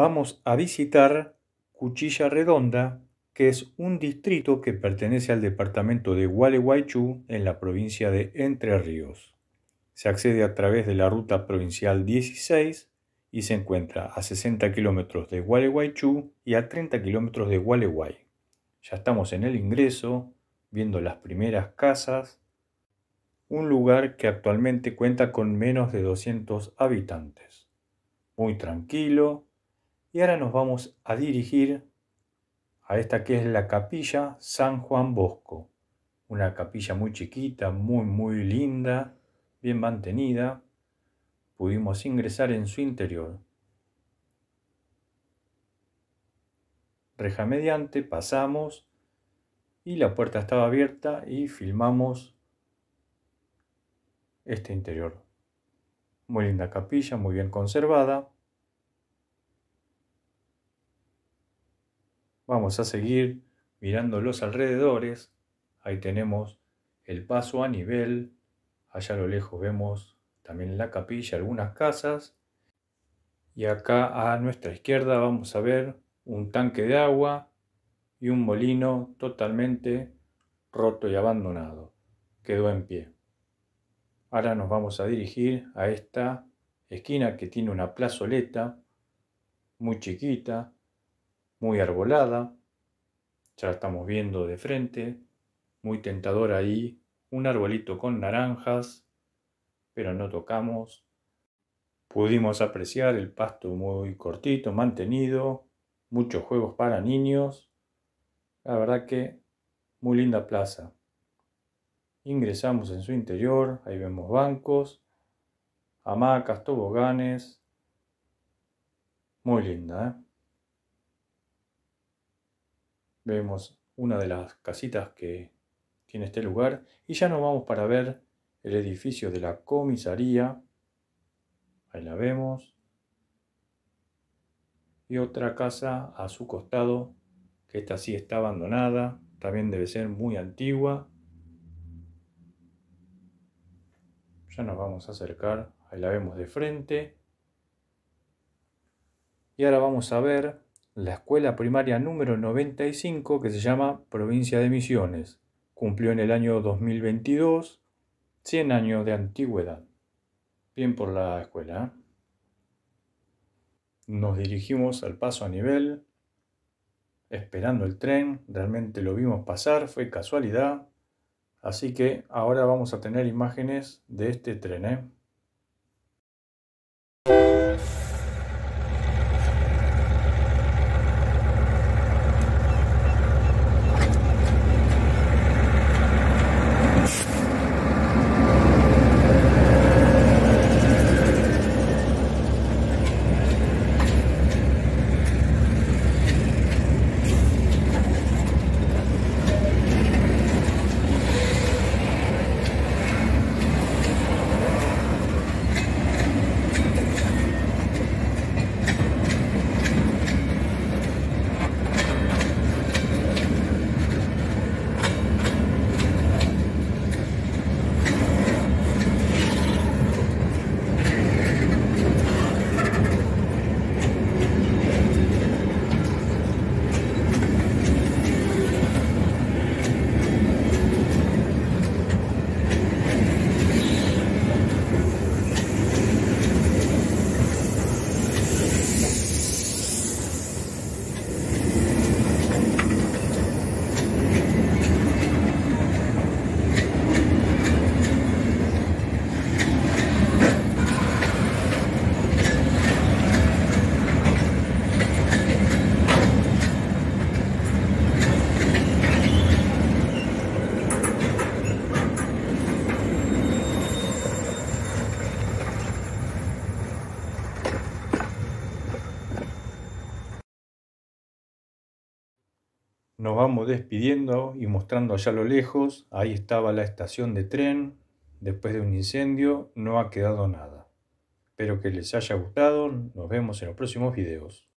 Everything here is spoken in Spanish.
vamos a visitar Cuchilla Redonda, que es un distrito que pertenece al departamento de Gualeguaychú en la provincia de Entre Ríos. Se accede a través de la ruta provincial 16 y se encuentra a 60 kilómetros de Gualeguaychú y a 30 kilómetros de Gualeguay. Ya estamos en el ingreso, viendo las primeras casas, un lugar que actualmente cuenta con menos de 200 habitantes. Muy tranquilo, y ahora nos vamos a dirigir a esta que es la capilla San Juan Bosco. Una capilla muy chiquita, muy, muy linda, bien mantenida. Pudimos ingresar en su interior. Reja mediante, pasamos y la puerta estaba abierta y filmamos este interior. Muy linda capilla, muy bien conservada. Vamos a seguir mirando los alrededores. Ahí tenemos el paso a nivel. Allá a lo lejos vemos también la capilla, algunas casas. Y acá a nuestra izquierda vamos a ver un tanque de agua y un molino totalmente roto y abandonado. Quedó en pie. Ahora nos vamos a dirigir a esta esquina que tiene una plazoleta muy chiquita, muy arbolada, ya estamos viendo de frente, muy tentador ahí, un arbolito con naranjas, pero no tocamos. Pudimos apreciar el pasto muy cortito, mantenido, muchos juegos para niños. La verdad que muy linda plaza. Ingresamos en su interior, ahí vemos bancos, hamacas, toboganes. Muy linda, ¿eh? Vemos una de las casitas que tiene este lugar y ya nos vamos para ver el edificio de la comisaría. Ahí la vemos. Y otra casa a su costado, que esta sí está abandonada, también debe ser muy antigua. Ya nos vamos a acercar, ahí la vemos de frente. Y ahora vamos a ver la escuela primaria número 95 que se llama Provincia de Misiones. Cumplió en el año 2022 100 años de antigüedad. Bien por la escuela. ¿eh? Nos dirigimos al paso a nivel, esperando el tren, realmente lo vimos pasar, fue casualidad. Así que ahora vamos a tener imágenes de este tren. ¿eh? Nos vamos despidiendo y mostrando allá a lo lejos, ahí estaba la estación de tren, después de un incendio no ha quedado nada. Espero que les haya gustado, nos vemos en los próximos videos.